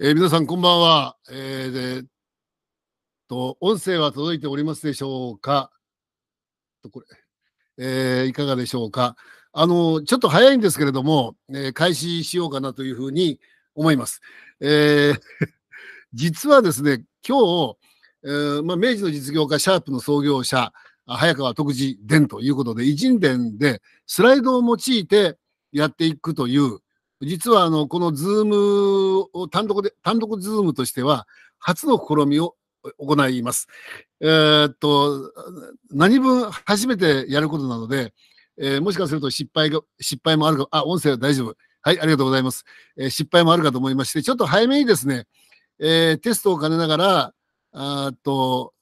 えー、皆さん、こんばんは。えー、でと、音声は届いておりますでしょうかと、これ、えー、いかがでしょうか。あの、ちょっと早いんですけれども、えー、開始しようかなというふうに思います。えー、実はですね、今日、えーまあ、明治の実業家、シャープの創業者、早川徳次伝ということで、偉人伝でスライドを用いてやっていくという、実はあの、このズームを単独で、単独ズームとしては、初の試みを行います。えー、っと、何分初めてやることなので、えー、もしかすると失敗が、失敗もあるか、あ、音声は大丈夫。はい、ありがとうございます。えー、失敗もあるかと思いまして、ちょっと早めにですね、えテストを兼ねながら、あっと、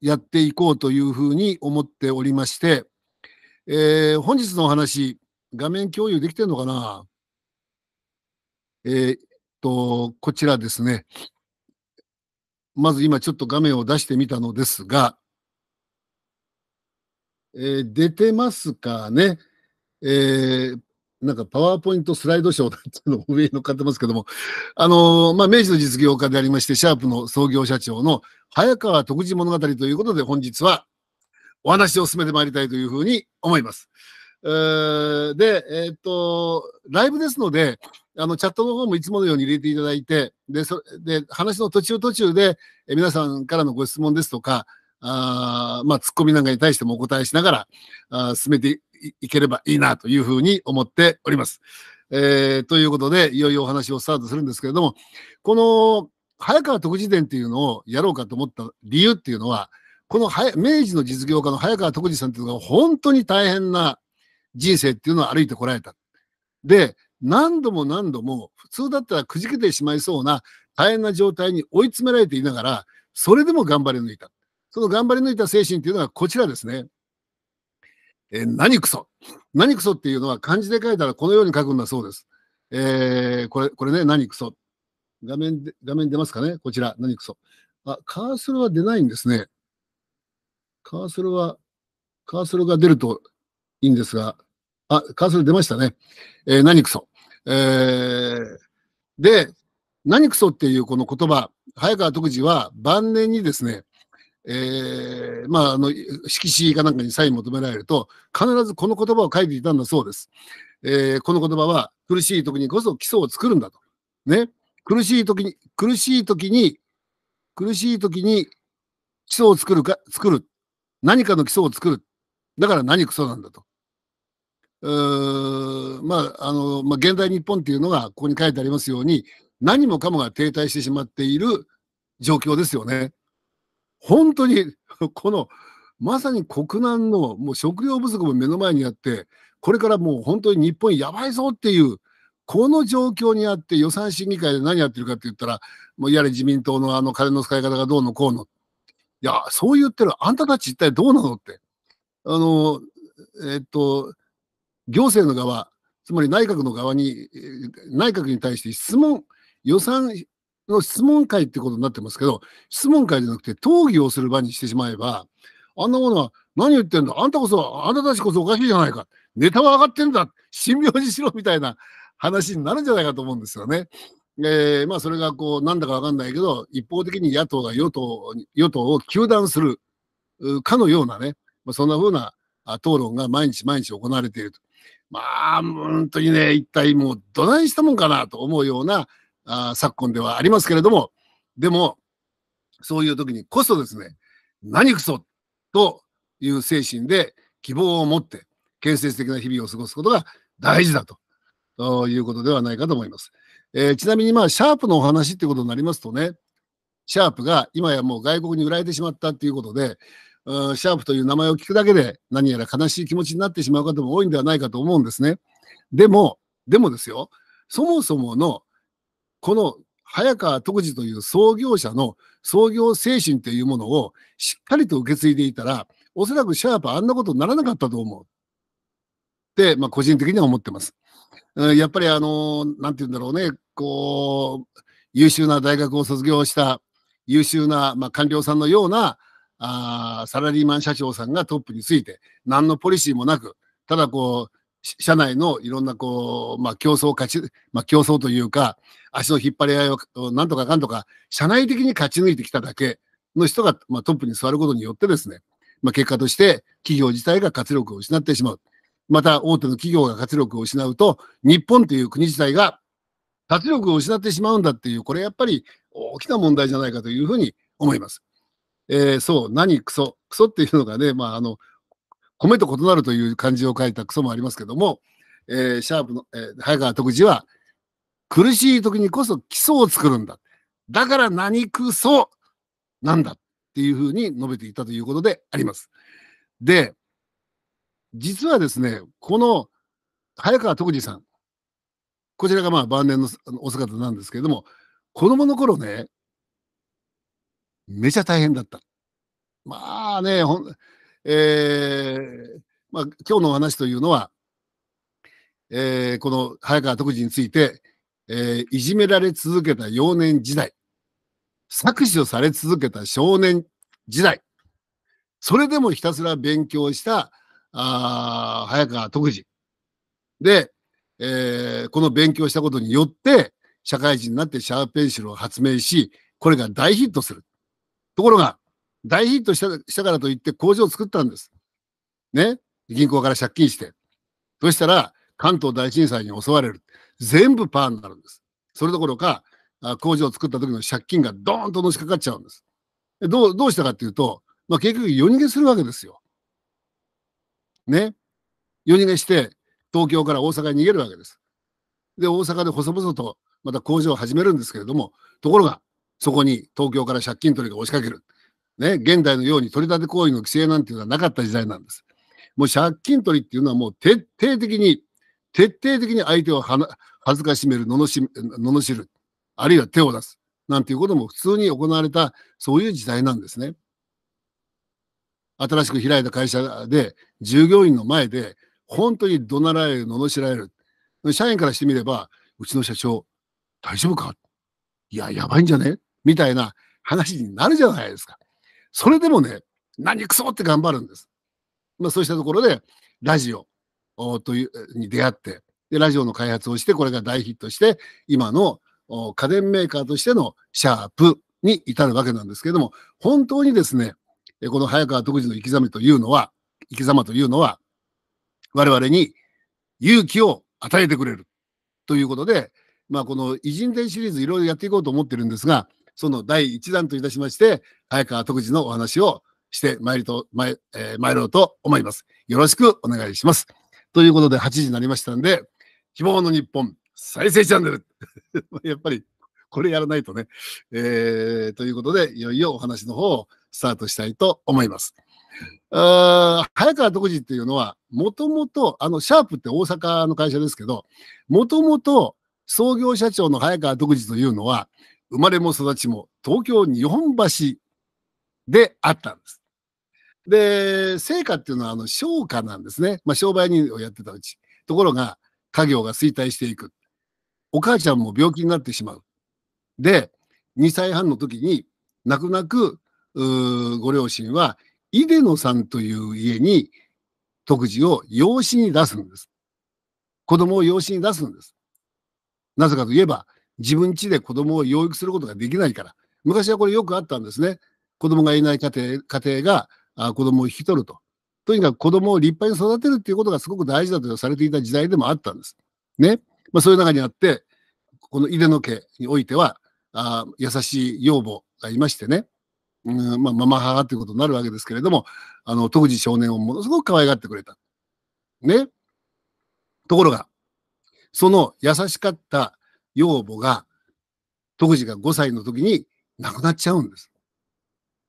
やっていこうというふうに思っておりまして、え本日のお話、画面共有できてるのかなえー、っと、こちらですね。まず今ちょっと画面を出してみたのですが、えー、出てますかね。えー、なんかパワーポイントスライドショーだっていうのを上に乗っかってますけども、あのー、まあ、明治の実業家でありまして、シャープの創業社長の早川徳次物語ということで、本日はお話を進めてまいりたいというふうに思います。えで、えー、っと、ライブですので、あの、チャットの方もいつものように入れていただいて、で、そで、話の途中途中で、え皆さんからのご質問ですとか、あまあ、ツッコミなんかに対してもお答えしながら、あ進めていければいいなというふうに思っております。えー、ということで、いよいよお話をスタートするんですけれども、この、早川徳次伝っていうのをやろうかと思った理由っていうのは、この明治の実業家の早川徳次さんっていうのが本当に大変な人生っていうのを歩いてこられた。で、何度も何度も普通だったらくじけてしまいそうな大変な状態に追い詰められていながら、それでも頑張り抜いた。その頑張り抜いた精神っていうのはこちらですね。えー、何クソ何クソっていうのは漢字で書いたらこのように書くんだそうです。えー、これ、これね、何クソ画面で、画面出ますかねこちら、何クソあ、カーソルは出ないんですね。カーソルは、カーソルが出るといいんですが、あ、カーソル出ましたね。えー、何クソ。えー、で、何クソっていうこの言葉、早川徳次は晩年にですね、えー、まあ、あの、色紙かなんかにサイン求められると、必ずこの言葉を書いていたんだそうです。えー、この言葉は、苦しい時にこそ基礎を作るんだと。ね。苦しい時に、苦しい時に、苦しい時に基礎を作るか、作る。何かの基礎を作る。だから何クソなんだと。まあ、あの、まあ、現代日本っていうのが、ここに書いてありますように、何もかもが停滞してしまっている状況ですよね。本当に、この、まさに国難のもう食料不足も目の前にあって、これからもう本当に日本やばいぞっていう、この状況にあって予算審議会で何やってるかって言ったら、もうやる自民党のあの金の使い方がどうのこうの。いや、そう言ってるあんたたち一体どうなのって。あの、えっと、行政の側、つまり内閣の側に、内閣に対して質問、予算の質問会ってことになってますけど、質問会じゃなくて、討議をする場にしてしまえば、あんなものは何言ってんだ、あんたこそ、あなたたちこそおかしいじゃないか、ネタは上がってんだ、神妙にしろみたいな話になるんじゃないかと思うんですよね。えー、まあ、それがこう、なんだかわかんないけど、一方的に野党が与党与党を糾弾するかのようなね、まあ、そんなふうな討論が毎日毎日行われていると。まあ、本当にね、一体もうどないしたもんかなと思うようなあ昨今ではありますけれども、でも、そういう時にこそですね、何くそという精神で希望を持って建設的な日々を過ごすことが大事だとということではないかと思います。えー、ちなみに、まあ、シャープのお話ってことになりますとね、シャープが今やもう外国に売られてしまったっていうことで、シャープという名前を聞くだけで何やら悲しい気持ちになってしまう方も多いんではないかと思うんですね。でも、でもですよ、そもそものこの早川徳次という創業者の創業精神というものをしっかりと受け継いでいたら、おそらくシャープあんなことにならなかったと思う。って、まあ、個人的には思ってます。やっぱりあの、なんて言うんだろうね、こう、優秀な大学を卒業した優秀な、まあ、官僚さんのようなあサラリーマン社長さんがトップについて、何のポリシーもなく、ただこう、社内のいろんなこう、まあ、競争勝ち、まあ、競争というか、足の引っ張り合いをなんとかかんとか、社内的に勝ち抜いてきただけの人が、まあ、トップに座ることによってですね、まあ、結果として企業自体が活力を失ってしまう。また、大手の企業が活力を失うと、日本という国自体が活力を失ってしまうんだっていう、これやっぱり大きな問題じゃないかというふうに思います。えー、そう、何クソ。クソっていうのがね、まあ、あの、米と異なるという漢字を書いたクソもありますけども、えー、シャープの、えー、早川徳次は、苦しい時にこそ基礎を作るんだ。だから何クソなんだっていうふうに述べていたということであります。で、実はですね、この早川徳次さん、こちらがまあ晩年のお姿なんですけれども、子供の頃ね、めちゃ大変だった。まあね、ほんえー、まあ、今日のお話というのは、えー、この早川徳次について、えー、いじめられ続けた幼年時代、搾取をされ続けた少年時代、それでもひたすら勉強したあ早川徳次。で、えー、この勉強したことによって、社会人になってシャーペンシルを発明し、これが大ヒットする。ところが、大ヒットしたしたからといって工場を作ったんです。ね。銀行から借金して。そしたら、関東大震災に襲われる。全部パーになるんです。それどころか、工場を作った時の借金がドーンとのしかかっちゃうんです。どう、どうしたかっていうと、まあ、結局夜逃げするわけですよ。ね。夜逃げして、東京から大阪に逃げるわけです。で、大阪で細々とまた工場を始めるんですけれども、ところが、そこに東京から借金取りが押しかける。ね、現代のように取り立て行為の規制なんていうのはなかった時代なんです。もう借金取りっていうのはもう徹底的に、徹底的に相手をはな恥ずかしめる、罵罵る、あるいは手を出す、なんていうことも普通に行われた、そういう時代なんですね。新しく開いた会社で、従業員の前で、本当に怒鳴られる、罵られる。社員からしてみれば、うちの社長、大丈夫かいや、やばいんじゃねみたいな話になるじゃないですか。それでもね、何くそって頑張るんです。まあ、そうしたところで、ラジオというに出会って、で、ラジオの開発をして、これが大ヒットして、今の家電メーカーとしてのシャープに至るわけなんですけれども、本当にですね、この早川独自の生き様というのは、生き様というのは、我々に勇気を与えてくれるということで、まあ、この偉人伝シリーズいろいろやっていこうと思ってるんですが、その第1弾といたしまして、早川徳次のお話をしてまいりと、まい、えー、参ろうと思います。よろしくお願いします。ということで、8時になりましたんで、希望の日本再生チャンネル。やっぱり、これやらないとね。えー、ということで、いよいよお話の方をスタートしたいと思います。あ早川徳次っていうのは、もともと、あの、シャープって大阪の会社ですけど、もともと創業社長の早川徳次というのは、生まれも育ちも東京日本橋であったんです。で、成果っていうのはあの商家なんですね。まあ、商売人をやってたうち。ところが、家業が衰退していく。お母ちゃんも病気になってしまう。で、2歳半の時に、泣く泣く、ご両親は、井出野さんという家に、特需を養子に出すんです。子供を養子に出すんです。なぜかといえば、自分家で子供を養育することができないから。昔はこれよくあったんですね。子供がいない家庭家庭があ子供を引き取ると。とにかく子供を立派に育てるっていうことがすごく大事だとされていた時代でもあったんです。ね。まあ、そういう中にあって、この井出の家においては、あ優しい養母がいましてね。うんまあ、ママ母ということになるわけですけれども、あの、当時少年をものすごく可愛がってくれた。ね。ところが、その優しかった養母が、当時が5歳の時に亡くなっちゃうんです。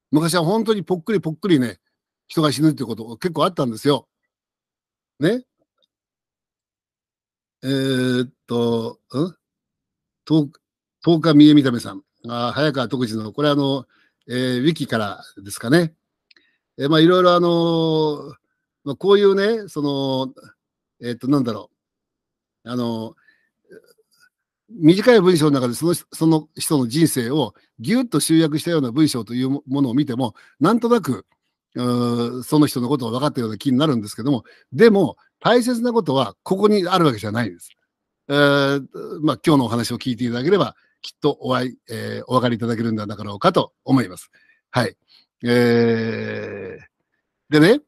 昔は本当にぽっくりぽっくりね、人が死ぬってこと結構あったんですよ。ね。えー、っと、うん十日三重見ためさん。あ早川徳次の、これあの、えー、ウィキからですかね。えー、まあいろいろあのまあ、こういうね、その、えー、っと、なんだろう。あの短い文章の中でそのその人の人生をぎゅっと集約したような文章というものを見ても、なんとなくその人のことを分かったような気になるんですけども、でも大切なことはここにあるわけじゃないです。えー、まあ、今日のお話を聞いていただければ、きっとお会い、えー、お分かりいただけるんではなかろうかと思います。はい。えー、でね、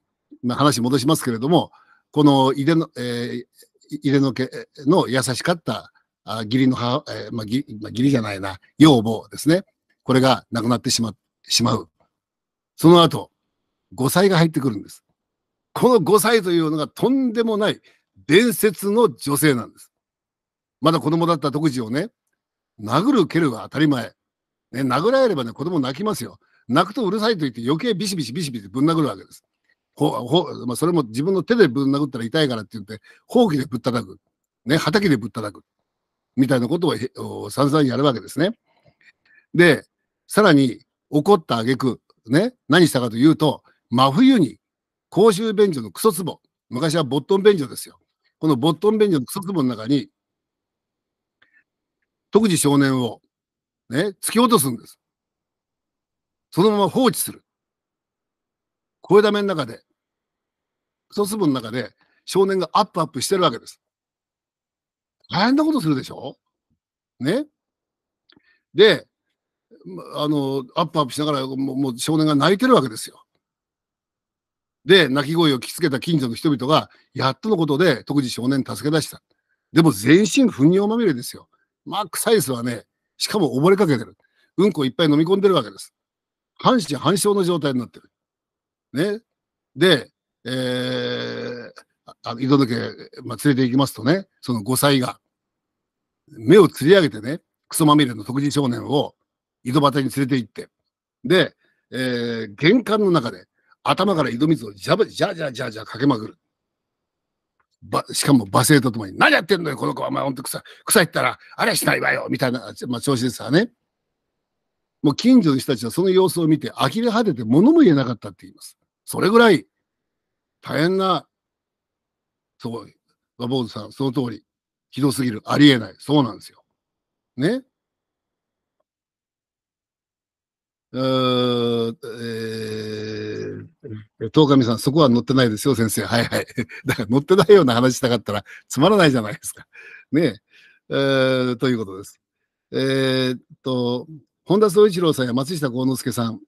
まあ、話戻しますけれども、この井出の、えー、井出の家の優しかったあ義理の母、えー、まあ義、まあ、義理じゃないな、養母ですね。これが亡くなってしましまう。その後、5歳が入ってくるんです。この5歳というのがとんでもない伝説の女性なんです。まだ子供だった独自をね、殴る蹴るは当たり前。ね、殴られればね、子供泣きますよ。泣くとうるさいと言って余計ビシビシビシビシぶん殴るわけです。ほほまあ、それも自分の手でぶん殴ったら痛いからって言って、ほうきでぶったたく。ね、はたきでぶったたく。みたいなことを散々やるわけですね。で、さらに怒った挙句、ね、何したかというと、真冬に公衆便所のクソ壺、昔はボットン便所ですよ。このボットン便所のクソ壺の中に、特次少年を、ね、突き落とすんです。そのまま放置する。声だめの中で、クソ壺の中で少年がアップアップしてるわけです。大変なことするでしょねで、あの、アップアップしながらもう少年が泣いてるわけですよ。で、泣き声を聞きつけた近所の人々が、やっとのことで、特次少年助け出した。でも全身糞尿まみれですよ。マックサイスはね、しかも溺れかけてる。うんこいっぱい飲み込んでるわけです。半身半生の状態になってる。ね。で、えー、あの井戸家、まあ、連れて行きますとね、その5歳が、目を釣り上げてね、クソまみれの特人少年を井戸端に連れて行って、で、えー、玄関の中で頭から井戸水をジャブ、ジャジャジャジャかけまくる。ば、しかも罵声とともに、何やってんのよ、この子は、お前ほんと草、草いったら、あれしないわよ、みたいな、まあ、調子ですからね。もう近所の人たちはその様子を見て、呆れ果てて物も言えなかったって言います。それぐらい、大変な、そう、和坊主さん、その通り、ひどすぎる。ありえない。そうなんですよ。ね。えー、東上さん、そこは乗ってないですよ、先生。はいはい。だから乗ってないような話したかったらつまらないじゃないですか。ねえ。えー、ということです。えー、っと、本田宗一郎さんや松下幸之助さん、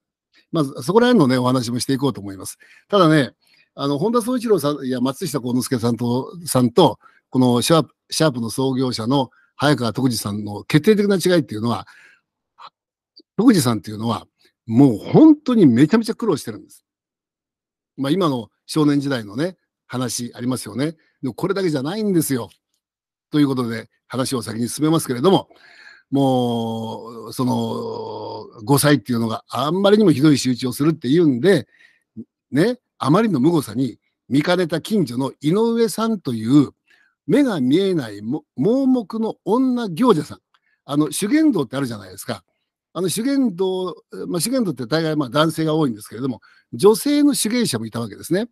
まずそこら辺のね、お話もしていこうと思います。ただね、あの、本田宗一郎さんや松下幸之助さんと、さんと、このシャープ、シャープの創業者の早川徳次さんの決定的な違いっていうのは、徳次さんっていうのは、もう本当にめちゃめちゃ苦労してるんです。まあ今の少年時代のね、話ありますよね。でもこれだけじゃないんですよ。ということで話を先に進めますけれども、もう、その、5歳っていうのがあんまりにもひどい仕打ちをするっていうんで、ね、あまりの無誤さに見かねた近所の井上さんという目が見えない盲目の女行者さん。あの、修験道ってあるじゃないですか。あの、修験道、まあ、修験道って大概まあ男性が多いんですけれども、女性の修験者もいたわけですね。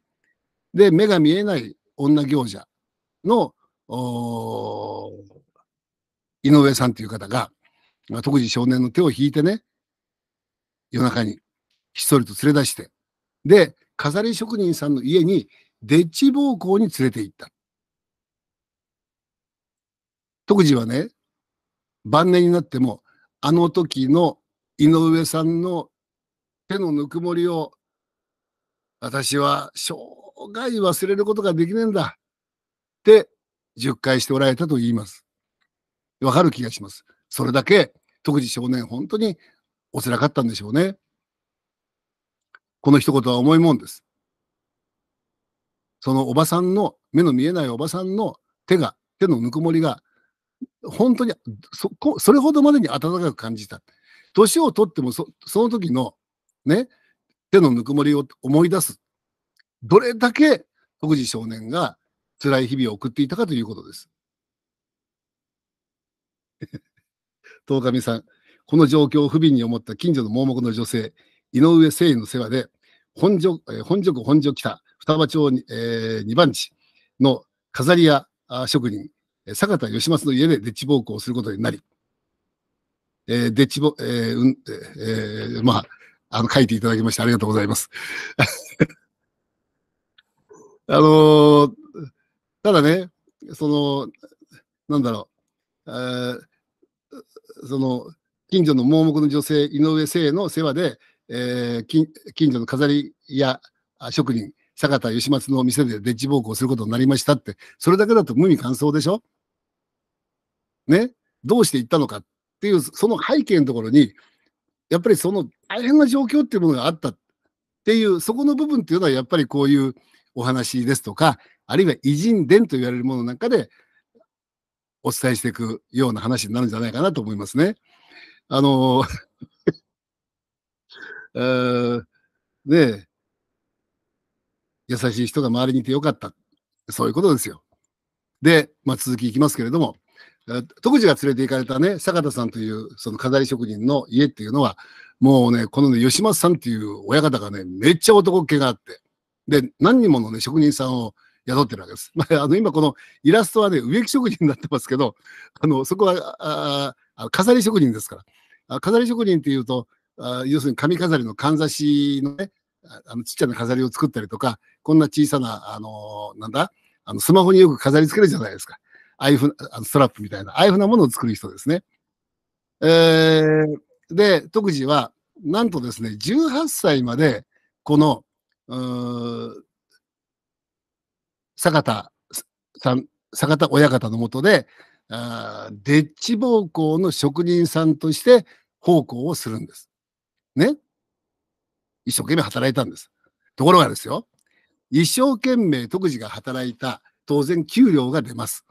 で、目が見えない女行者の、井上さんという方が、まあ、特に少年の手を引いてね、夜中にひっそりと連れ出して、で、飾り職人さんの家に、デッチ奉公に連れて行った。徳次はね、晩年になっても、あの時の井上さんの手のぬくもりを、私は生涯忘れることができねえんだ。って、10回しておられたと言います。わかる気がします。それだけ、徳次少年、本当におつらかったんでしょうね。この一言は重いもんです。そのおばさんの、目の見えないおばさんの手が、手のぬくもりが、本当にそこそれほどまでに温かく感じた。年をとってもそその時のね、手のぬくもりを思い出す。どれだけ徳次少年が辛い日々を送っていたかということです。十 上さん、この状況を不憫に思った近所の盲目の女性、井上誠意の世話で、本所、え本所区本所北、双葉町に、えー、2番地の飾り屋職人、坂田義松の家でデッチ暴行をすることになり、えー、デッチボ、えー、うん、えー、まあ、あの、書いていただきましてありがとうございます。あのー、ただね、その、なんだろう、えー、その、近所の盲目の女性、井上聖の世話で、えー、近近所の飾り屋職人、坂田義松の店でデッう暴行することになりましたって、それだけだと無味乾燥でしょねどうして行ったのかっていう、その背景のところに、やっぱりその大変な状況っていうものがあったっていう、そこの部分っていうのは、やっぱりこういうお話ですとか、あるいは偉人伝と言われるものなんかで、お伝えしていくような話になるんじゃないかなと思いますね。あの えー、ねえ、優しい人が周りにいてよかった。そういうことですよ。で、まあ、続きいきますけれども、徳次が連れて行かれたね、坂田さんというその飾り職人の家っていうのは、もうね、このね、吉松さんっていう親方がね、めっちゃ男気があって、で、何人ものね、職人さんを雇ってるわけです。まあ、あの、今このイラストはね、植木職人になってますけど、あの、そこは、あ飾り職人ですから。あ飾り職人っていうと、あ要するに髪飾りのかんざしのね、あの、ちっちゃな飾りを作ったりとか、こんな小さな、あの、なんだ、あの、スマホによく飾り付けるじゃないですか。ああいうふうあの、ストラップみたいな、ああいうふうなものを作る人ですね。えー、で、特需は、なんとですね、18歳まで、この、う坂田さん、坂田親方のもとで、あデッチ奉公の職人さんとして奉公をするんです。ね。一生懸命働いたんです。ところがですよ、一生懸命特事が働いた、当然給料が出ます。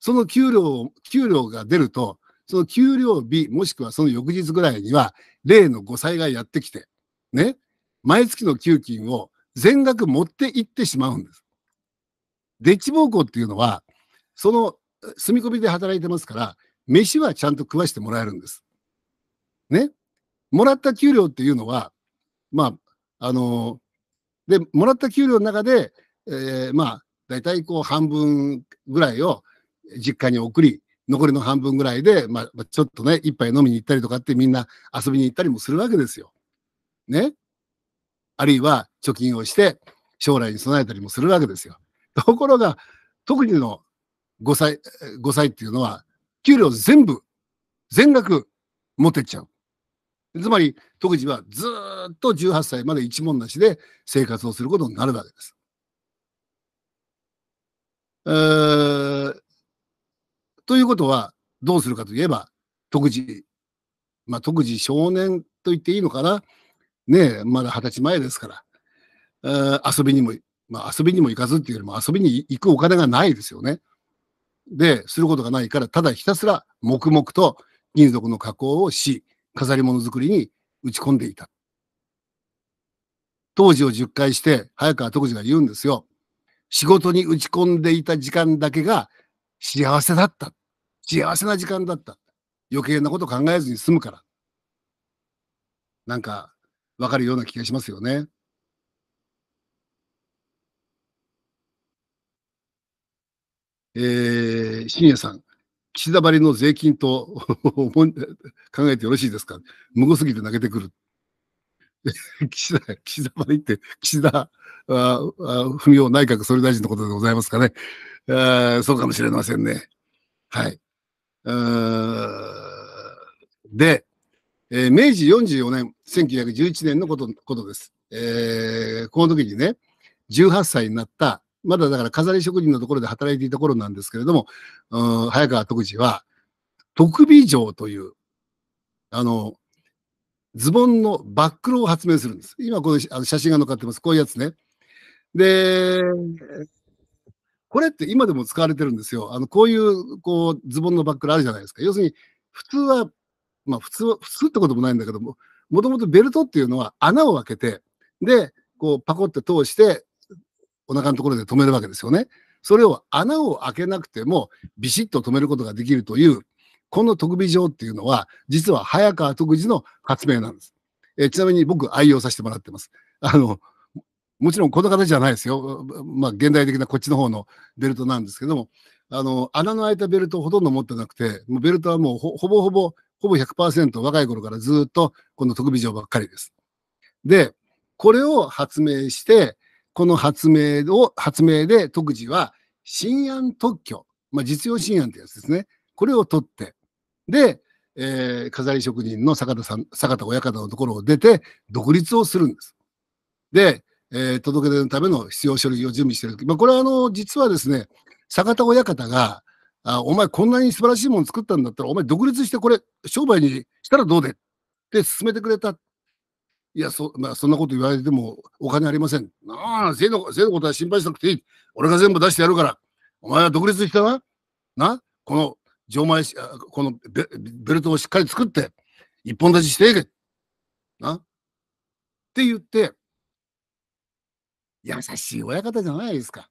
その給料、給料が出ると、その給料日、もしくはその翌日ぐらいには、例の5歳がやってきて、ね、毎月の給金を全額持って行ってしまうんです。デッチ奉公っていうのは、その住み込みで働いてますから、飯はちゃんと食わしてもらえるんです。ね。もらった給料っていうのは、まあ、あのー、で、もらった給料の中で、えー、まあ、大体こう半分ぐらいを実家に送り、残りの半分ぐらいで、まあ、ちょっとね、一杯飲みに行ったりとかってみんな遊びに行ったりもするわけですよ。ね。あるいは貯金をして、将来に備えたりもするわけですよ。ところが、特にの5歳、5歳っていうのは、給料全部、全額持ってっちゃう。つまり、徳次はずっと18歳まで一文なしで生活をすることになるわけです。えー、ということは、どうするかといえば、徳次、まあ、徳次少年と言っていいのかな。ねえ、まだ二十歳前ですから、えー、遊びにも、まあ、遊びにも行かずっていうよりも遊びに行くお金がないですよね。で、することがないから、ただひたすら黙々と金属の加工をし、飾り物作りに打ち込んでいた。当時を10回して、早川徳次が言うんですよ。仕事に打ち込んでいた時間だけが幸せだった。幸せな時間だった。余計なこと考えずに済むから。なんか、わかるような気がしますよね。えー、深夜さん。岸田ばりの税金と 考えてよろしいですかむごすぎて投げてくる。岸田、岸田ばりって、岸田文雄内閣総理大臣のことでございますかね。あそうかもしれませんね。はい。で、えー、明治44年、1911年のことことです。えー、この時にね、18歳になったまだだから飾り職人のところで働いていた頃なんですけれども、うん、早川徳次は、徳美城という、あの、ズボンのバックルを発明するんです。今この写真が載ってます。こういうやつね。で、これって今でも使われてるんですよ。あの、こういう、こう、ズボンのバックルあるじゃないですか。要するに、普通は、まあ普通は、普通ってこともないんだけども、もともとベルトっていうのは穴を開けて、で、こうパコって通して、お腹のところで止めるわけですよね。それを穴を開けなくてもビシッと止めることができるという、この特備状っていうのは、実は早川特次の発明なんです。えちなみに僕愛用させてもらってます。あの、もちろんこの形じゃないですよ。まあ、現代的なこっちの方のベルトなんですけども、あの、穴の開いたベルトをほとんど持ってなくて、もうベルトはもうほぼほぼ、ほぼ100%若い頃からずっとこの特備状ばっかりです。で、これを発明して、この発明を、発明で特事は、新案特許、まあ、実用新案ってやつですね。これを取って、で、えー、飾り職人の坂田さん、坂田親方のところを出て、独立をするんです。で、えー、届け出のための必要書類を準備してる。まあ、これはあの、実はですね、坂田親方が、あお前こんなに素晴らしいもの作ったんだったら、お前独立してこれ、商売にしたらどうでって勧めてくれたいや、そ,、まあ、そんなこと言われてもお金ありません。なあ、いの、のことは心配しなくていい。俺が全部出してやるから。お前は独立したな。な、この、錠前、このベベルトをしっかり作って、一本立ちしていけ。な。って言って、優しい親方じゃないですか。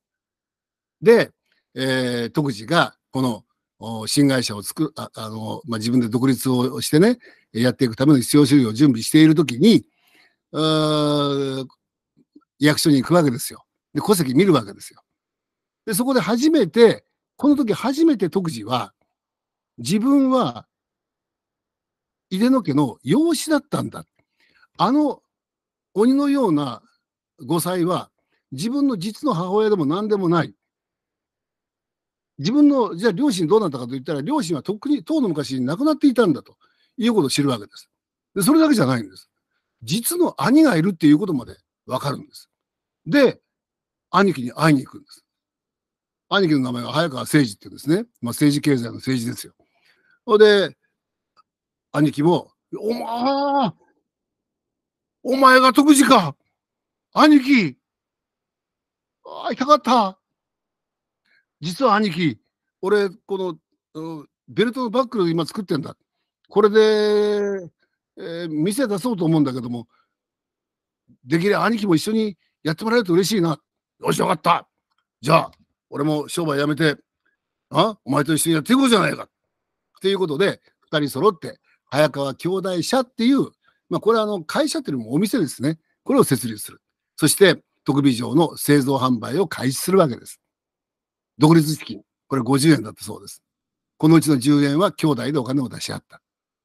で、えー、徳次が、この、新会社を作ああの、まあ、自分で独立をしてね、やっていくための必要書類を準備しているときに、役所に行くわけですよ。で、戸籍見るわけですよ。で、そこで初めて、この時初めて徳次は、自分は、出野家の養子だったんだ。あの鬼のような5歳は、自分の実の母親でも何でもない。自分の、じゃあ両親どうなったかといったら、両親はとっくに、当の昔に亡くなっていたんだということを知るわけです。で、それだけじゃないんです。実の兄がいるっていうことまでわかるんです。で、兄貴に会いに行くんです。兄貴の名前が早川誠治って言うんですね。まあ、政治経済の政治ですよ。ほで、兄貴も、お前、お前が徳次か兄貴会いたかった実は兄貴、俺、この、ベルトのバックル今作ってんだ。これで、えー、店出そうと思うんだけども、できれば兄貴も一緒にやってもらえると嬉しいな。よし、よかった。じゃあ、俺も商売やめて、あお前と一緒にやっていこうじゃないか。ということで、2人揃って、早川兄弟社っていう、まあ、これはあの会社というのもお店ですね。これを設立する。そして、特備場の製造販売を開始するわけです。独立資金、これ50円だったそうです。このうちの10円は兄弟でお金を出し合った。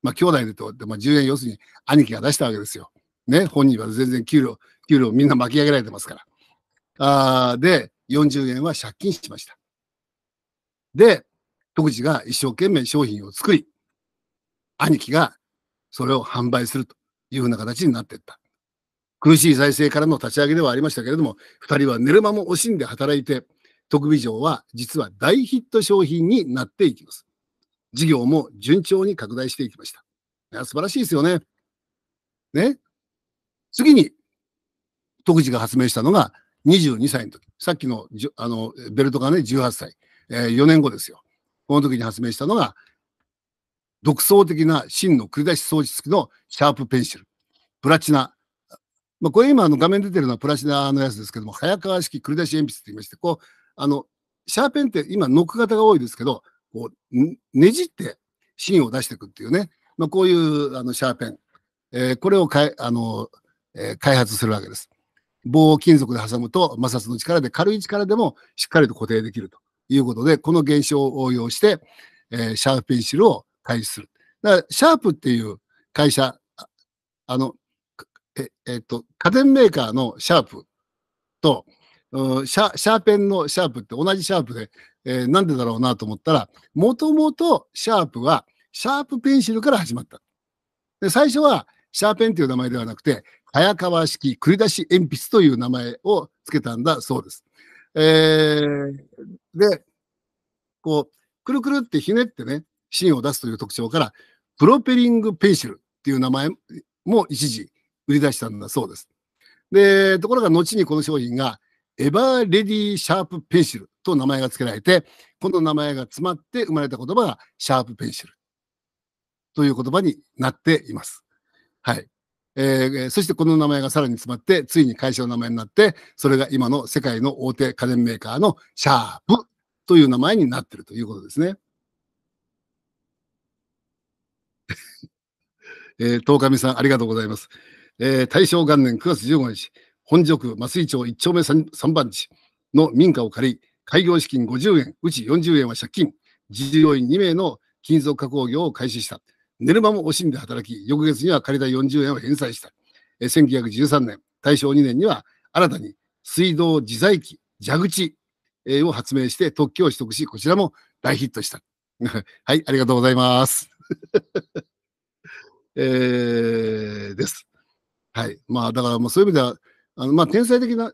まあ、兄弟でとって、まあ、10円要するに兄貴が出したわけですよ。ね、本人は全然給料、給料みんな巻き上げられてますから。あで、40円は借金しました。で、徳次が一生懸命商品を作り、兄貴がそれを販売するというふうな形になっていった。苦しい財政からの立ち上げではありましたけれども、2人は寝る間も惜しんで働いて、徳美城は実は大ヒット商品になっていきます。事業も順調に拡大していきました。いや素晴らしいですよね。ね。次に、徳次が発明したのが22歳の時。さっきのあのベルトがね、18歳、えー、4年後ですよ。この時に発明したのが、独創的な真の繰り出し装置付きのシャープペンシル。プラチナ。まあ、これ今あの画面出てるのはプラチナのやつですけども、早川式繰り出し鉛筆って言いまして、こう、あの、シャーペンって今、ノック型が多いですけど、こう、ねじって芯を出していくっていうね、まあ、こういうあのシャーペン、えー、これをかいあの、えー、開発するわけです。棒を金属で挟むと摩擦の力で軽い力でもしっかりと固定できるということで、この現象を応用して、えー、シャープペンシルを開始する。だから、シャープっていう会社、あの、ええっと、家電メーカーのシャープと、うん、シャーペンのシャープって同じシャープで、えー、なんでだろうなと思ったら、もともとシャープは、シャープペンシルから始まった。で、最初は、シャーペンという名前ではなくて、早川式繰り出し鉛筆という名前を付けたんだそうです。えー、で、こう、くるくるってひねってね、芯を出すという特徴から、プロペリングペンシルっていう名前も一時売り出したんだそうです。で、ところが後にこの商品がエバーレディシャープペンシルと名前が付けられて、この名前が詰まって生まれた言葉がシャープペンシルという言葉になっています。はい。えー、そしてこの名前がさらに詰まって、ついに会社の名前になって、それが今の世界の大手家電メーカーのシャープという名前になっているということですね。えー、東上さん、ありがとうございます。えー、大正元年9月15日、本所区麻町1丁目 3, 3番地の民家を借り、開業資金50円、うち40円は借金、従業員2名の金属加工業を開始した。寝る間も惜しんで働き、翌月には借りた40円を返済した。え1913年、大正2年には新たに水道自在機、蛇口を発明して特許を取得し、こちらも大ヒットした。はい、ありがとうございます。えー、です。はい。まあ、だから、まあ、そういう意味では、あの、まあ、天才的な、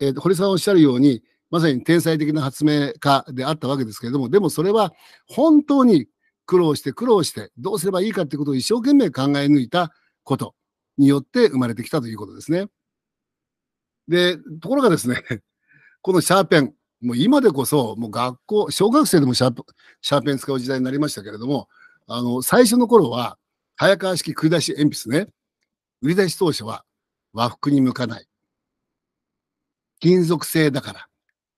えー、堀さんおっしゃるように、まさに天才的な発明家であったわけですけれども、でもそれは本当に苦労して苦労して、どうすればいいかってことを一生懸命考え抜いたことによって生まれてきたということですね。で、ところがですね、このシャーペン、もう今でこそ、もう学校、小学生でもシャーペン使う時代になりましたけれども、あの、最初の頃は、早川式繰り出し鉛筆ね、売り出し当初は和服に向かない。金属製だから、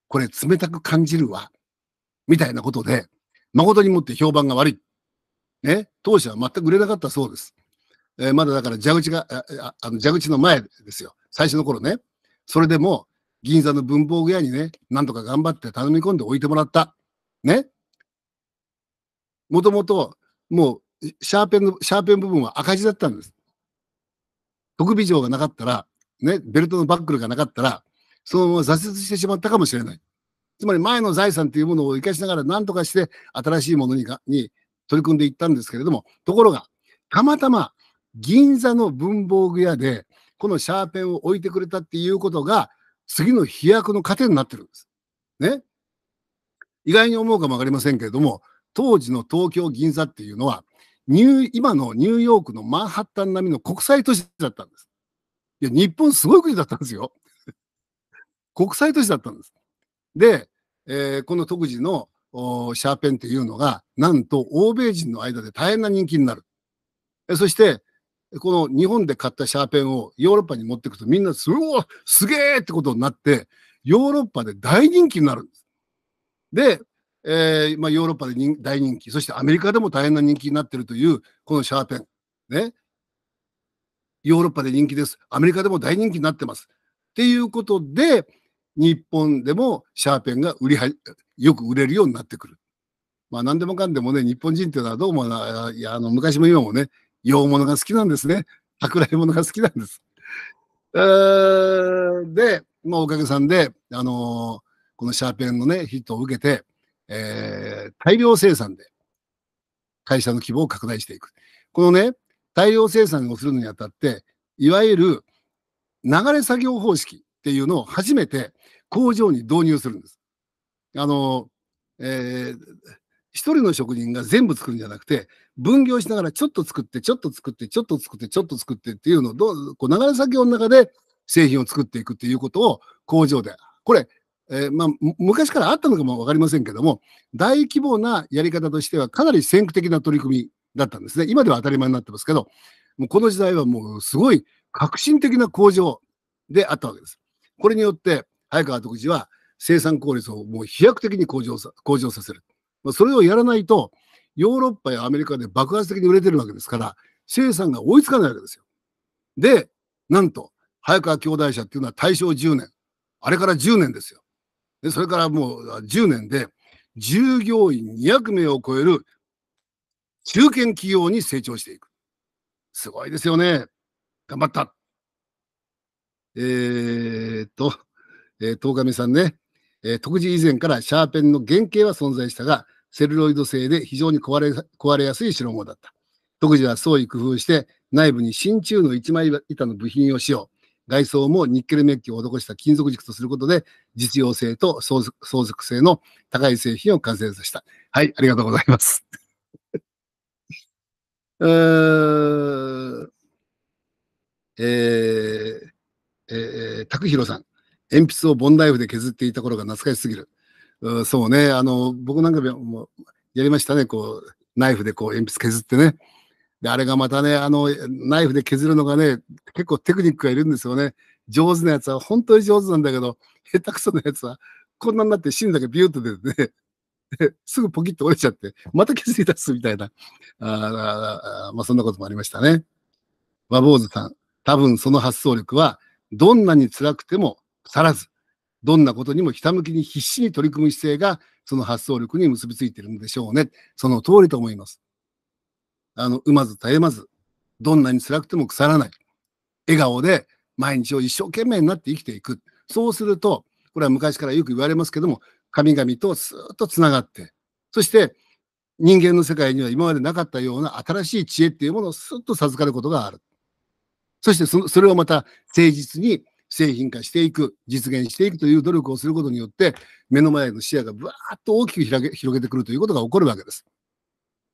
これ冷たく感じるわ。みたいなことで、誠にもって評判が悪い。ね、当社は全く売れなかったそうです。えー、まだだから蛇口が、ああの蛇口の前ですよ。最初の頃ね。それでも、銀座の文房具屋にね、なんとか頑張って頼み込んで置いてもらった。ね。もともと、もう、シャーペンの、シャーペン部分は赤字だったんです。特備状がなかったら、ね、ベルトのバックルがなかったら、そのまま挫折してしまったかもしれない。つまり前の財産というものを生かしながら何とかして新しいものにかに取り組んでいったんですけれども、ところが、たまたま銀座の文房具屋で、このシャーペンを置いてくれたっていうことが、次の飛躍の糧になってるんです。ね。意外に思うかもわかりませんけれども、当時の東京銀座っていうのは、ニュー、今のニューヨークのマンハッタン並みの国際都市だったんです。いや、日本すごい国だったんですよ。国際都市だったんです。で、えー、この特需のシャーペンっていうのが、なんと欧米人の間で大変な人気になる。そして、この日本で買ったシャーペンをヨーロッパに持っていくとみんなすごい、すげえってことになって、ヨーロッパで大人気になるんです。で、えー、まあ、ヨーロッパで大人気、そしてアメリカでも大変な人気になってるという、このシャーペン。ね。ヨーロッパで人気です。アメリカでも大人気になってます。っていうことで、日本でもシャーペンが売りは、よく売れるようになってくる。まあ何でもかんでもね、日本人っていうのはどうもな、いや、あの、昔も今もね、洋物が好きなんですね。舶来物が好きなんです。で、まあおかげさんで、あのー、このシャーペンのね、ヒットを受けて、えー、大量生産で会社の規模を拡大していく。このね、大量生産をするのにあたって、いわゆる流れ作業方式っていうのを初めて工場に導入するんです。あの、えー、一人の職人が全部作るんじゃなくて、分業しながらちょっと作って、ちょっと作って、ちょっと作って、ちょっと作ってっていうのをどう、こう流れ先の中で製品を作っていくっていうことを工場で。これ、えー、まあ、昔からあったのかも分かりませんけども、大規模なやり方としてはかなり先駆的な取り組みだったんですね。今では当たり前になってますけど、もうこの時代はもうすごい革新的な工場であったわけです。これによって、早川独自は生産効率をもう飛躍的に向上さ向上させる。まあ、それをやらないと、ヨーロッパやアメリカで爆発的に売れてるわけですから、生産が追いつかないわけですよ。で、なんと、早川兄弟社っていうのは大正10年。あれから10年ですよ。で、それからもう10年で、従業員200名を超える中堅企業に成長していく。すごいですよね。頑張った。えー、っと。えー、東上さんね、えー、特需以前からシャーペンの原型は存在したが、セルロイド製で非常に壊れ壊れやすい代物だった。特需は創意工夫して内部に真鍮の一枚板の部品を使用。外装もニッケルメッキを施した金属軸とすることで、実用性と相続性の高い製品を完成させた。はい、ありがとうございます。えー、えー、えー、拓宏さん。鉛筆をボンナイフで削っていた頃が懐かしすぎる。うそうね、あの、僕なんかもやりましたね、こう、ナイフでこう鉛筆削ってね。で、あれがまたね、あの、ナイフで削るのがね、結構テクニックがいるんですよね。上手なやつは本当に上手なんだけど、下手くそなやつは、こんなになって芯だけビューって出てね、すぐポキッと折れちゃって、また削り出すみたいな、ああまあそんなこともありましたね。和坊主さん、多分その発想力は、どんなに辛くても去らず、どんなことにもひたむきに必死に取り組む姿勢が、その発想力に結びついているんでしょうね。その通りと思います。あの、うまず絶えまず、どんなに辛くても腐らない。笑顔で毎日を一生懸命になって生きていく。そうすると、これは昔からよく言われますけども、神々とスーッとつながって、そして人間の世界には今までなかったような新しい知恵っていうものをスッと授かることがある。そしてそれをまた誠実に製品化していく、実現していくという努力をすることによって、目の前の視野がぶわーっと大きく広げ広げてくるということが起こるわけです。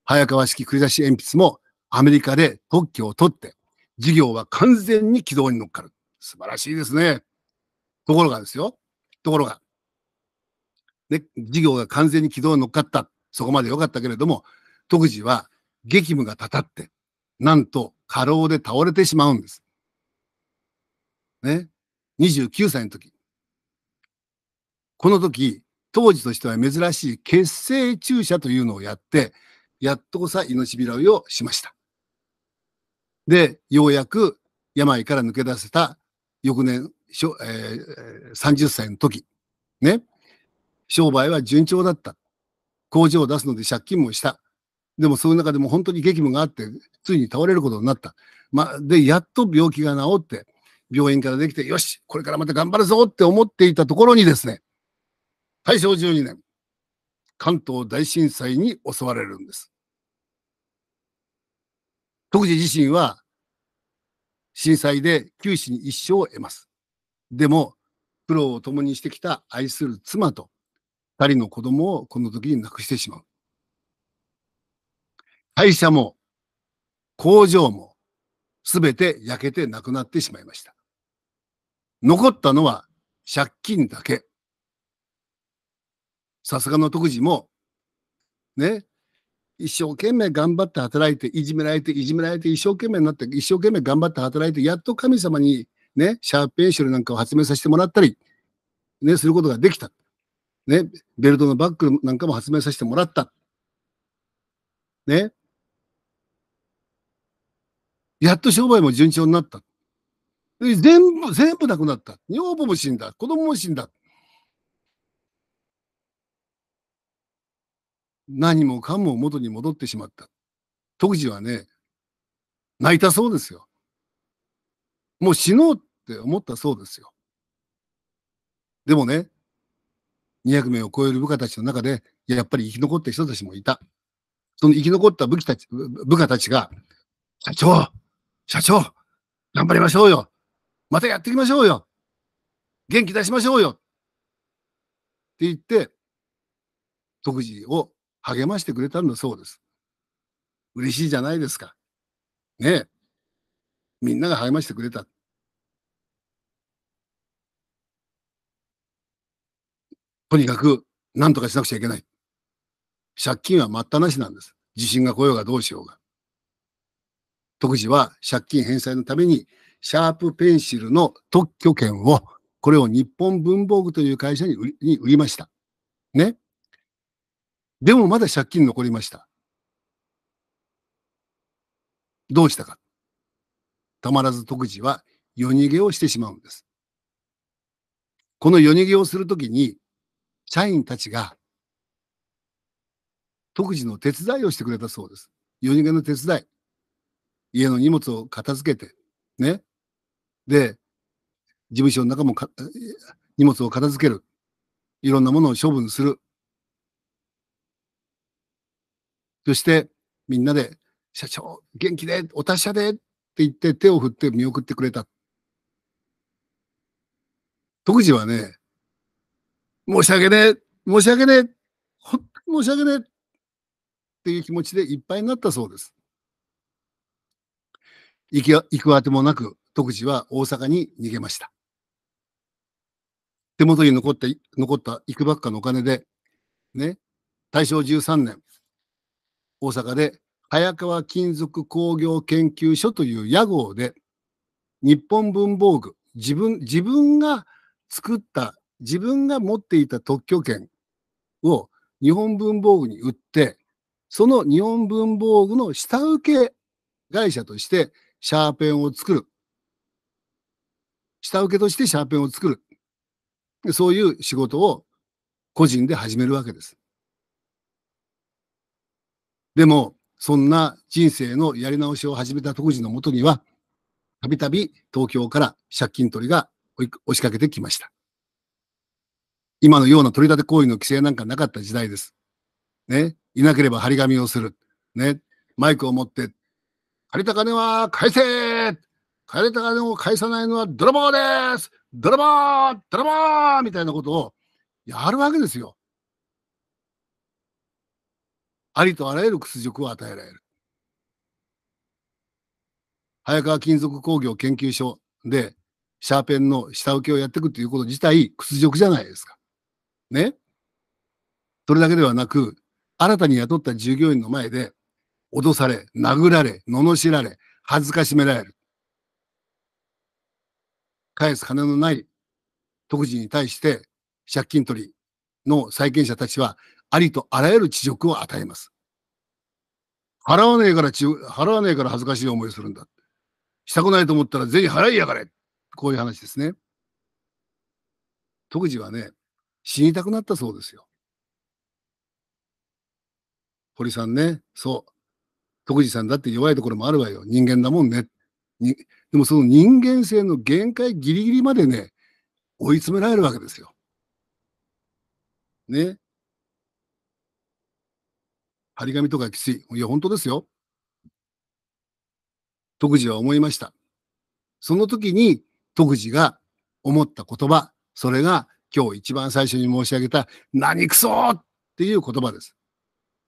早川式繰り出し鉛筆もアメリカで特許を取って、事業は完全に軌道に乗っかる。素晴らしいですね。ところがですよ。ところが。ね、事業が完全に軌道に乗っかった。そこまで良かったけれども、特需は激務がたたって、なんと過労で倒れてしまうんです。ね。29歳の時。この時、当時としては珍しい血清注射というのをやって、やっとこさ命拾いをしました。で、ようやく病から抜け出せた翌年、えー、30歳の時、ね、商売は順調だった。工場を出すので借金もした。でもそういう中でも本当に激務があって、ついに倒れることになった。まあ、で、やっと病気が治って、病院からできて、よし、これからまた頑張るぞって思っていたところにですね、大正12年、関東大震災に襲われるんです。徳次自身は震災で九死に一生を得ます。でも、苦労を共にしてきた愛する妻と二人の子供をこの時に亡くしてしまう。会社も工場もすべて焼けてなくなってしまいました。残ったのは借金だけ。さすがの徳需も、ね、一生懸命頑張って働いて、いじめられて、いじめられて、一生懸命になって、一生懸命頑張って働いて、やっと神様にね、シャーペンシルなんかを発明させてもらったり、ね、することができた。ね、ベルトのバッグなんかも発明させてもらった。ね。やっと商売も順調になった。全部、全部なくなった。女房も死んだ。子供も死んだ。何もかも元に戻ってしまった。徳次はね、泣いたそうですよ。もう死のうって思ったそうですよ。でもね、200名を超える部下たちの中で、やっぱり生き残った人たちもいた。その生き残った武器たち、部下たちが、社長、社長、頑張りましょうよ。またやっていきましょうよ元気出しましょうよって言って、徳次を励ましてくれたんだそうです。嬉しいじゃないですか。ねえ。みんなが励ましてくれた。とにかく、なんとかしなくちゃいけない。借金は待ったなしなんです。地震が来ようがどうしようが。特需は借金返済のためにシャープペンシルの特許権を、これを日本文房具という会社に売り売りました。ね。でもまだ借金残りました。どうしたか。たまらず特事は夜逃げをしてしまうんです。この夜逃げをするときに、社員たちが特事の手伝いをしてくれたそうです。夜逃げの手伝い。家の荷物を片付けて、ね。で、事務所の中も荷物を片付ける。いろんなものを処分する。そして、みんなで、社長、元気で、お達者でって言って手を振って見送ってくれた。特時はね、申し訳ねえ、申し訳ねえ、ほんと申し訳ねえっていう気持ちでいっぱいになったそうです。行き行くあてもなく、徳次は大阪に逃げました。手元に残った、残った幾ばっかのお金で、ね、大正13年、大阪で早川金属工業研究所という屋号で、日本文房具、自分、自分が作った、自分が持っていた特許権を日本文房具に売って、その日本文房具の下請け会社としてシャーペンを作る。下請けとしてシャーペンを作る。そういう仕事を個人で始めるわけです。でも、そんな人生のやり直しを始めた当時のもとには、たびたび東京から借金取りが押しかけてきました。今のような取り立て行為の規制なんかなかった時代です。ね。いなければ張り紙をする。ね。マイクを持って、借りた金は返せ帰れた金を返さないのは泥棒です泥棒泥棒みたいなことをやるわけですよ。ありとあらゆる屈辱を与えられる。早川金属工業研究所でシャーペンの下請けをやっていくということ自体屈辱じゃないですか。ね。それだけではなく、新たに雇った従業員の前で脅され、殴られ、罵られ、恥ずかしめられる。返す金のない特事に対して借金取りの債権者たちはありとあらゆる恥辱を与えます。払わねえから、払わねえから恥ずかしい思いをするんだ。したくないと思ったら税払いやがれ。こういう話ですね。特事はね、死にたくなったそうですよ。堀さんね、そう。徳次さんだって弱いところもあるわよ。人間だもんね。にでもその人間性の限界ギリギリまでね、追い詰められるわけですよ。ね。張り紙とかきつい。いや、本当ですよ。徳次は思いました。その時に徳次が思った言葉、それが今日一番最初に申し上げた、何くそ!」っていう言葉です。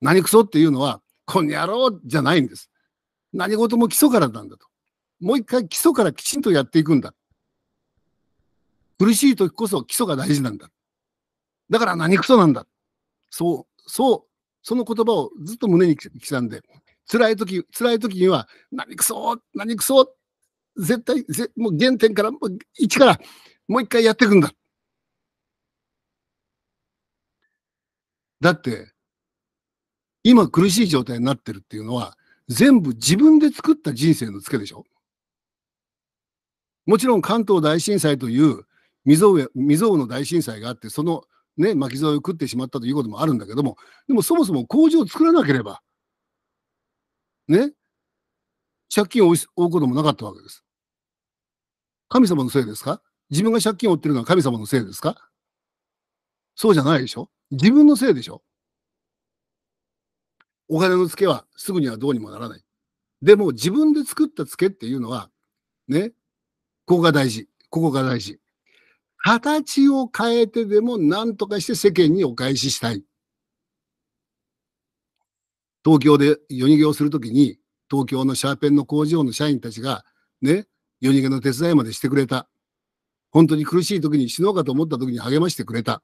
何くそっていうのは、こんにゃろうじゃないんです。何事も基礎からなんだと。もう一回基礎からきちんとやっていくんだ。苦しい時こそ基礎が大事なんだ。だから何クソなんだ。そう、そう、その言葉をずっと胸に刻んで、辛い時、辛い時には、何クソ、何クソ、絶対、ぜもう原点から、もう一から、もう一回やっていくんだ。だって、今苦しい状態になってるっていうのは、全部自分で作った人生のツケでしょもちろん関東大震災という未曾有未曾有の大震災があって、その、ね、巻き添えを食ってしまったということもあるんだけども、でもそもそも工場を作らなければ、ね、借金を負うこともなかったわけです。神様のせいですか自分が借金を負ってるのは神様のせいですかそうじゃないでしょ自分のせいでしょお金のツケはすぐにはどうにもならない。でも自分で作ったツケっていうのは、ね、ここが大事。ここが大事。形を変えてでも何とかして世間にお返ししたい。東京で夜逃げをするときに、東京のシャーペンの工場の社員たちが、ね、夜逃げの手伝いまでしてくれた。本当に苦しい時に死のうかと思った時に励ましてくれた。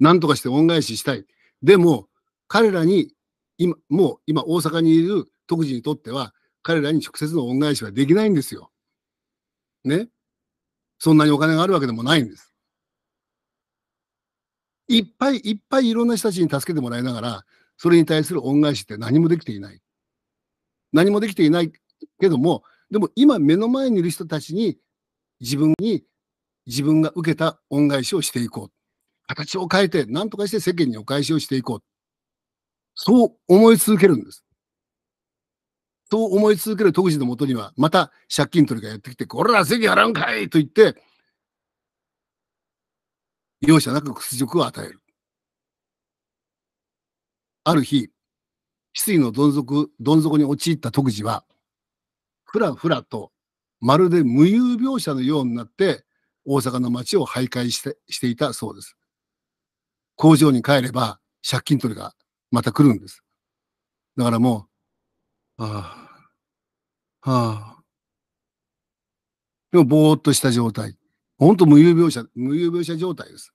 何とかして恩返ししたい。でも、彼らに、今、もう今大阪にいる特需にとっては、彼らに直接の恩返しはできないんですよ。ね。そんなにお金があるわけでもないんです。いっぱいいっぱいいろんな人たちに助けてもらいながら、それに対する恩返しって何もできていない。何もできていないけども、でも今目の前にいる人たちに自分に自分が受けた恩返しをしていこう。形を変えて、何とかして世間にお返しをしていこう。そう思い続けるんです。そう思い続ける当時のもとには、また借金取りがやってきて、これら席払うんかいと言って、容赦なく屈辱を与える。ある日、失意のどん底、どん底に陥った徳次は、ふらふらと、まるで無遊病者のようになって、大阪の街を徘徊してしていたそうです。工場に帰れば、借金取りがまた来るんです。だからもう、ああ、はあ。でも、ぼーっとした状態。ほんと無遊病者、無遊病者状態です。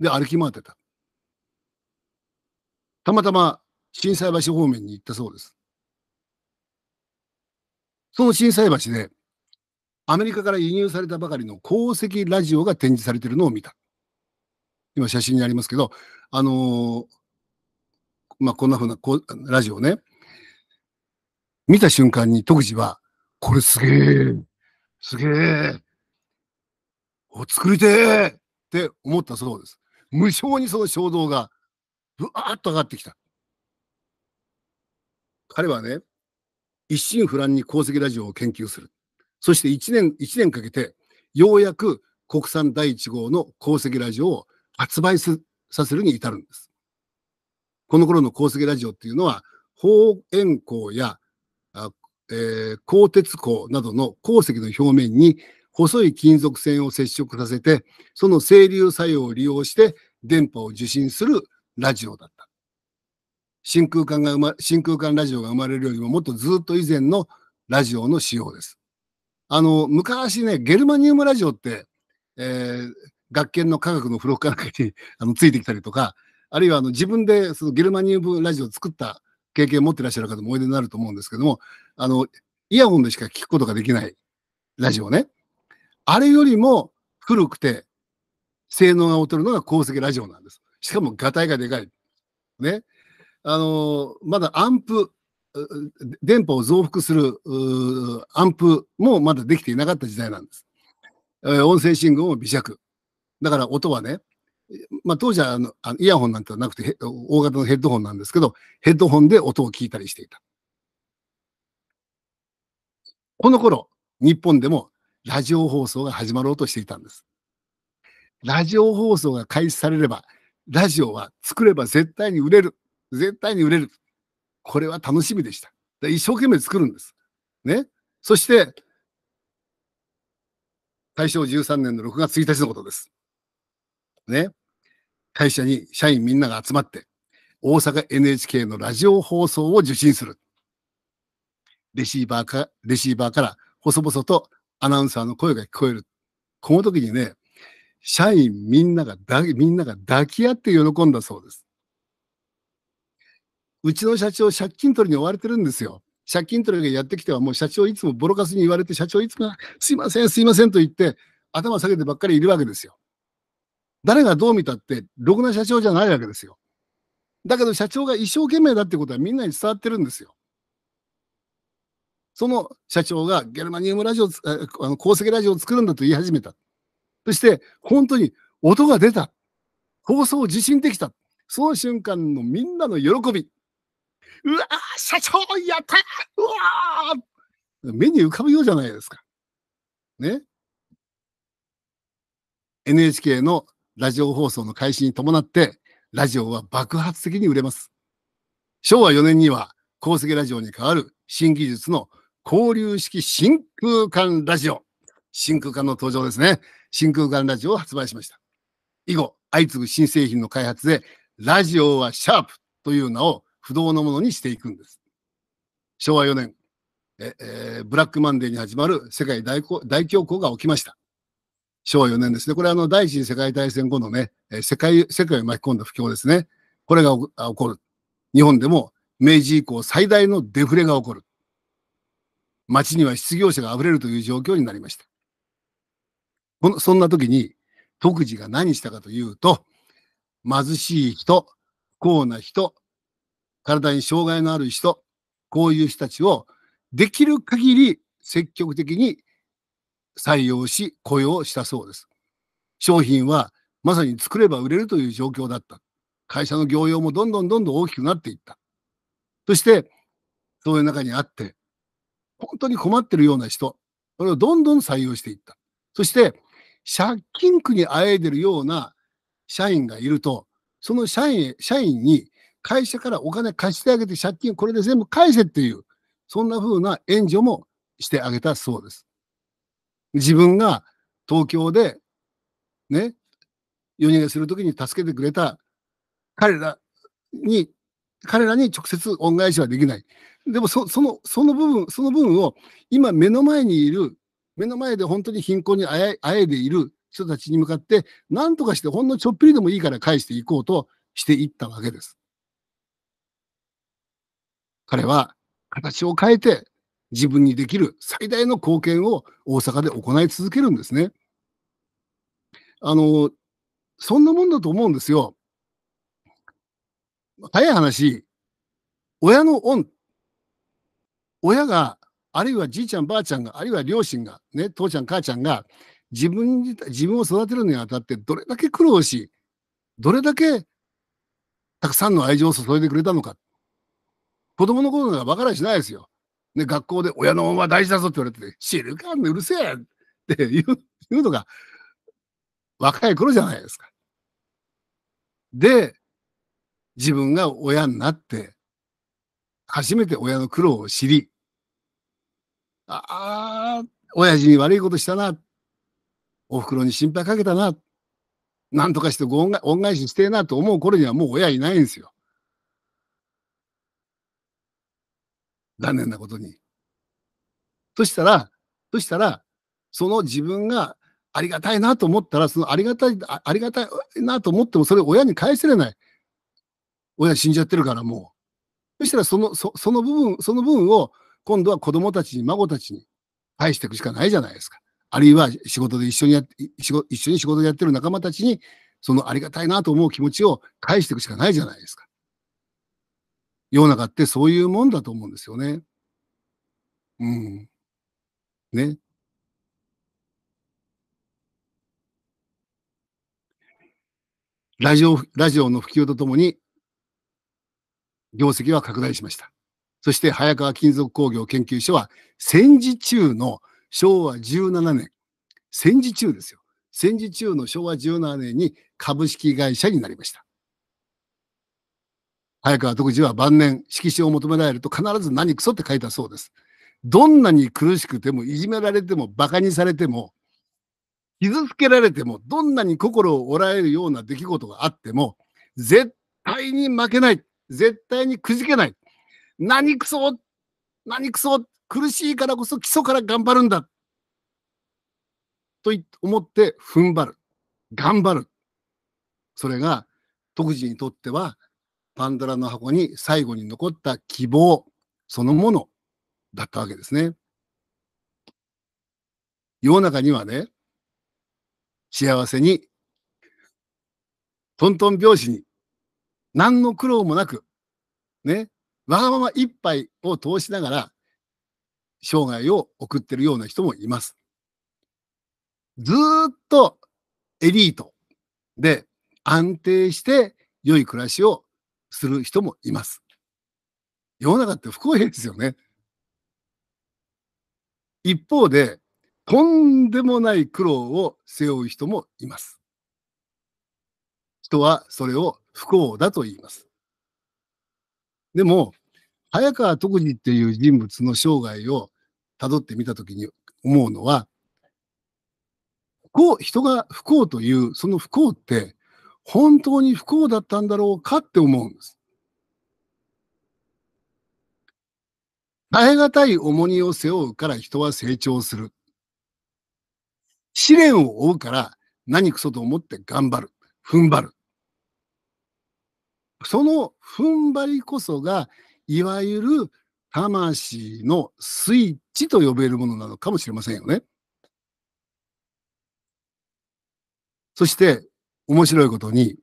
で、歩き回ってた。たまたま、震災橋方面に行ったそうです。その震災橋で、アメリカから輸入されたばかりの鉱石ラジオが展示されてるのを見た。今写真にありますけど、あのー、まあ、こんなふうなこうラジオね。見た瞬間に徳次は、これすげえ、すげえ、お作りてえって思ったそうです。無性にその衝動が、ぶわーっと上がってきた。彼はね、一心不乱に鉱石ラジオを研究する。そして一年、一年かけて、ようやく国産第一号の鉱石ラジオを発売すさせるに至るんです。この頃の鉱石ラジオっていうのは、方円光やえ鋼鉄鋼などの鉱石の表面に細い金属線を接触させて、その整流作用を利用して電波を受信するラジオだった。真空管がま、真空管ラジオが生まれるよりももっとずっと以前のラジオの仕様です。あの、昔ね、ゲルマニウムラジオって、えー、学研の科学の付録かなんかにあのついてきたりとか、あるいはあの自分でそのゲルマニウムラジオを作った経験を持ってらっしゃる方もおいでになると思うんですけども、あの、イヤホンでしか聞くことができないラジオね。あれよりも古くて性能が劣るのが鉱石ラジオなんです。しかもガタイがでかい。ね。あのまだアンプ、電波を増幅するアンプもまだできていなかった時代なんです。え音声信号も微弱。だから音はね、まあ、当時はあのイヤホンなんてなくて、大型のヘッドホンなんですけど、ヘッドホンで音を聞いたりしていた。この頃、日本でもラジオ放送が始まろうとしていたんです。ラジオ放送が開始されれば、ラジオは作れば絶対に売れる。絶対に売れる。これは楽しみでした。一生懸命作るんです。ね。そして、大正13年の6月1日のことです。ね、会社に社員みんなが集まって、大阪 NHK のラジオ放送を受信する。レシーバーか、レシーバーから細々とアナウンサーの声が聞こえる。この時にね、社員みんながみんなが抱き合って喜んだそうです。うちの社長、借金取りに追われてるんですよ。借金取りがやってきては、もう社長いつもボロカスに言われて、社長いつも、すいません、すいませんと言って、頭下げてばっかりいるわけですよ。誰がどう見たって、ろくな社長じゃないわけですよ。だけど社長が一生懸命だってことはみんなに伝わってるんですよ。その社長がゲルマニウムラジオ、あの鉱石ラジオを作るんだと言い始めた。そして、本当に音が出た。放送を受信できた。その瞬間のみんなの喜び。うわー、社長やったうわー目に浮かぶようじゃないですか。ね。NHK のラジオ放送の開始に伴って、ラジオは爆発的に売れます。昭和4年には、鉱石ラジオに代わる新技術の交流式真空管ラジオ。真空管の登場ですね。真空管ラジオを発売しました。以後、相次ぐ新製品の開発で、ラジオはシャープという名を不動のものにしていくんです。昭和4年、ええー、ブラックマンデーに始まる世界大恐慌が起きました。昭和4年ですね。これはあの第一次世界大戦後のね、世界、世界を巻き込んだ不況ですね。これが起こる。日本でも明治以降最大のデフレが起こる。街には失業者が溢れるという状況になりました。このそんな時に、特事が何したかというと、貧しい人、不幸な人、体に障害のある人、こういう人たちをできる限り積極的に採用し雇用したそうです。商品はまさに作れば売れるという状況だった。会社の業用もどんどんどんどん大きくなっていった。そして、そういう中にあって、本当に困ってるような人、それをどんどん採用していった。そして、借金苦にあえいでるような社員がいると、その社員、社員に会社からお金貸してあげて借金これで全部返せっていう、そんな風な援助もしてあげたそうです。自分が東京で、ね、夜逃げするときに助けてくれた彼らに、彼らに直接恩返しはできない。でもそ、その、その部分、その部分を今目の前にいる、目の前で本当に貧困にあえあえでいる人たちに向かって、なんとかしてほんのちょっぴりでもいいから返していこうとしていったわけです。彼は形を変えて、自分にできる最大の貢献を大阪で行い続けるんですね。あの、そんなもんだと思うんですよ。早い話、親の恩。親が、あるいはじいちゃんばあちゃんが、あるいは両親が、ね、父ちゃん母ちゃんが、自分自分を育てるにあたってどれだけ苦労し、どれだけたくさんの愛情を注いでくれたのか。子供の頃なら分からしないですよ。ね、学校で親の恩は大事だぞって言われて、知るかんね、うるせえっていう言うのが、若い頃じゃないですか。で、自分が親になって、初めて親の苦労を知り、ああ、親父に悪いことしたな。お袋に心配かけたな。なんとかしてご恩返ししてえなと思う頃にはもう親いないんですよ。残念なことに。そしたら、そしたら、その自分がありがたいなと思ったら、そのありがたい、ありがたいなと思っても、それを親に返せれない。親死んじゃってるからもう。そしたらその、そその部分、その部分を今度は子供たちに、孫たちに返していくしかないじゃないですか。あるいは仕事で一緒にやっ一緒に仕事でやってる仲間たちに、そのありがたいなと思う気持ちを返していくしかないじゃないですか。世の中ってそういうもんだと思うんですよね。うん。ね。ラジオ、ラジオの普及とともに、業績は拡大しました。そして、早川金属工業研究所は、戦時中の昭和17年、戦時中ですよ。戦時中の昭和17年に株式会社になりました。早川徳次は晩年、色紙を求められると必ず何くそって書いたそうです。どんなに苦しくても、いじめられても、馬鹿にされても、傷つけられても、どんなに心を折られるような出来事があっても、絶対に負けない。絶対にくじけない。何クソ何クソ苦しいからこそ基礎から頑張るんだと思って踏ん張る。頑張る。それが、特次にとってはパンドラの箱に最後に残った希望そのものだったわけですね。世の中にはね、幸せに、トントン拍子に、何の苦労もなく、ね、わがまま一杯を通しながら、生涯を送ってるような人もいます。ずっとエリートで安定して良い暮らしをする人もいます。世の中って不公平ですよね。一方で、とんでもない苦労を背負う人もいます。人はそれを不幸だと言います。でも、早川徳次っていう人物の生涯をたどってみたときに思うのは、不幸、人が不幸という、その不幸って本当に不幸だったんだろうかって思うんです。耐え難い重荷を背負うから人は成長する。試練を負うから何くそと思って頑張る。踏ん張る。その踏ん張りこそが、いわゆる魂のスイッチと呼べるものなのかもしれませんよね。そして、面白いことに、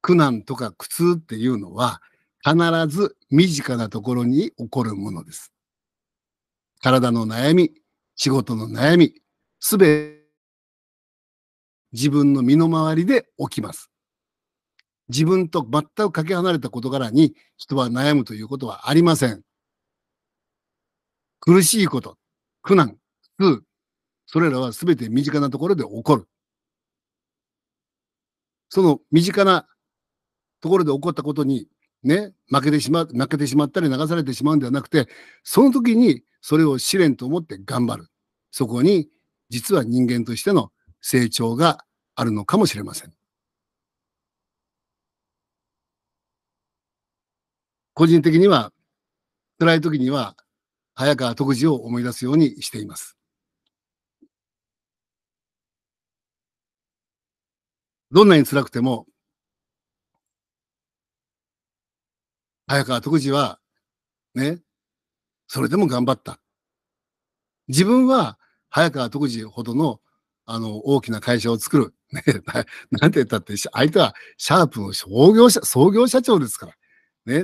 苦難とか苦痛っていうのは、必ず身近なところに起こるものです。体の悩み、仕事の悩み、すべて自分の身の回りで起きます。自分と全くかけ離れた事柄に人は悩むということはありません。苦しいこと、苦難、苦痛、それらは全て身近なところで起こる。その身近なところで起こったことに、ね、負けてしま、負けてしまったり流されてしまうんではなくて、その時にそれを試練と思って頑張る。そこに、実は人間としての成長があるのかもしれません。個人的には、辛い時には、早川徳次を思い出すようにしています。どんなに辛くても、早川徳次は、ね、それでも頑張った。自分は、早川徳次ほどの、あの、大きな会社を作る。ね、なんて言ったって、相手はシャープの創業者、創業社長ですから。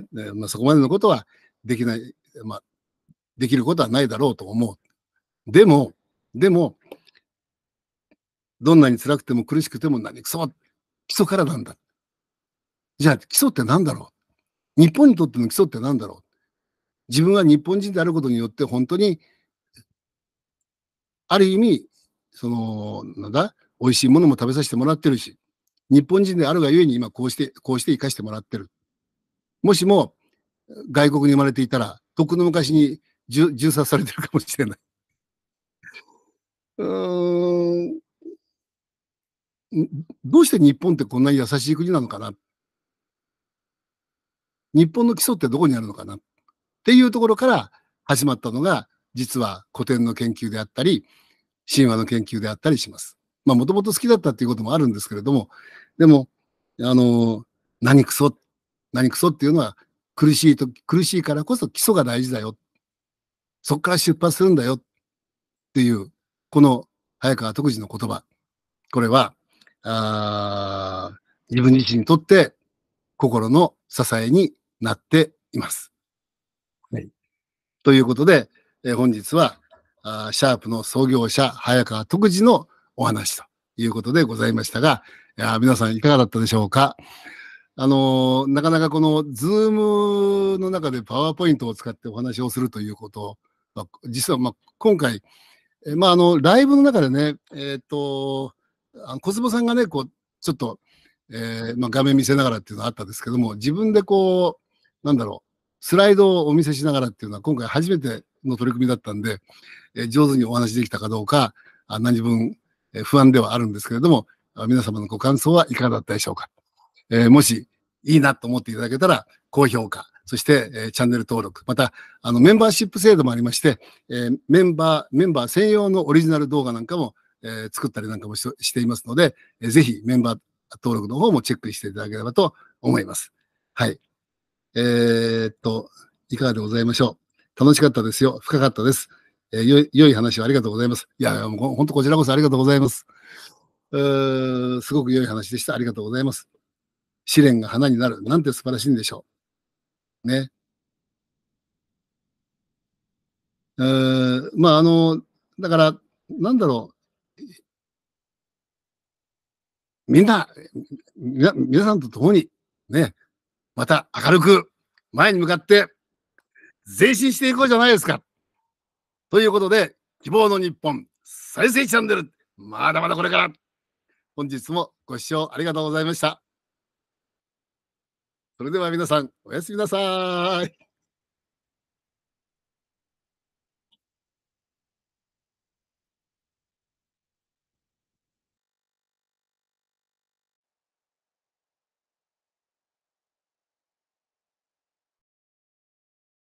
ね、まあ、そこまでのことはできない、まあ、できることはないだろうと思う。でも、でも、どんなに辛くても苦しくても何くそ基礎からなんだ。じゃあ基礎って何だろう日本にとっての基礎って何だろう自分は日本人であることによって本当にある意味そのなんだ美味しいものも食べさせてもらってるし日本人であるがゆえに今こうしてこうして生かしてもらってる。もしも外国に生まれていたらとっくの昔に銃殺されてるかもしれない。うんどうして日本ってこんなに優しい国なのかな日本の基礎ってどこにあるのかなっていうところから始まったのが、実は古典の研究であったり、神話の研究であったりします。まあ、もともと好きだったっていうこともあるんですけれども、でも、あの、何クソ、何クソっていうのは苦しいと、苦しいからこそ基礎が大事だよ。そこから出発するんだよっていう、この早川徳次の言葉。これは、あ自分自身にとって心の支えになっています。はい、ということで、え本日はあシャープの創業者早川徳次のお話ということでございましたが、いや皆さんいかがだったでしょうか。あのー、なかなかこのズームの中でパワーポイントを使ってお話をするということを、実はまあ今回、えまあ、あのライブの中でね、えっ、ー、とあの小坪さんがね、こう、ちょっと、えー、まあ、画面見せながらっていうのはあったんですけども、自分でこう、なんだろう、スライドをお見せしながらっていうのは今回初めての取り組みだったんで、えー、上手にお話できたかどうか、あ何分、えー、不安ではあるんですけれども、皆様のご感想はいかがだったでしょうか。えー、もし、いいなと思っていただけたら、高評価、そして、えー、チャンネル登録、また、あの、メンバーシップ制度もありまして、えー、メンバー、メンバー専用のオリジナル動画なんかもえ作ったりなんかもしていますので、えー、ぜひメンバー登録の方もチェックしていただければと思います。はい。えー、っと、いかがでございましょう。楽しかったですよ。深かったです。えー、よ良い話をありがとうございます。いや、もう本当こちらこそありがとうございます。うすごく良い話でした。ありがとうございます。試練が花になる。なんて素晴らしいんでしょう。ね。まあ、あの、だから、なんだろう。みんな、皆さんと共に、ね、また明るく前に向かって前進していこうじゃないですか。ということで、希望の日本再生チャンネル、まだまだこれから。本日もご視聴ありがとうございました。それでは皆さん、おやすみなさい。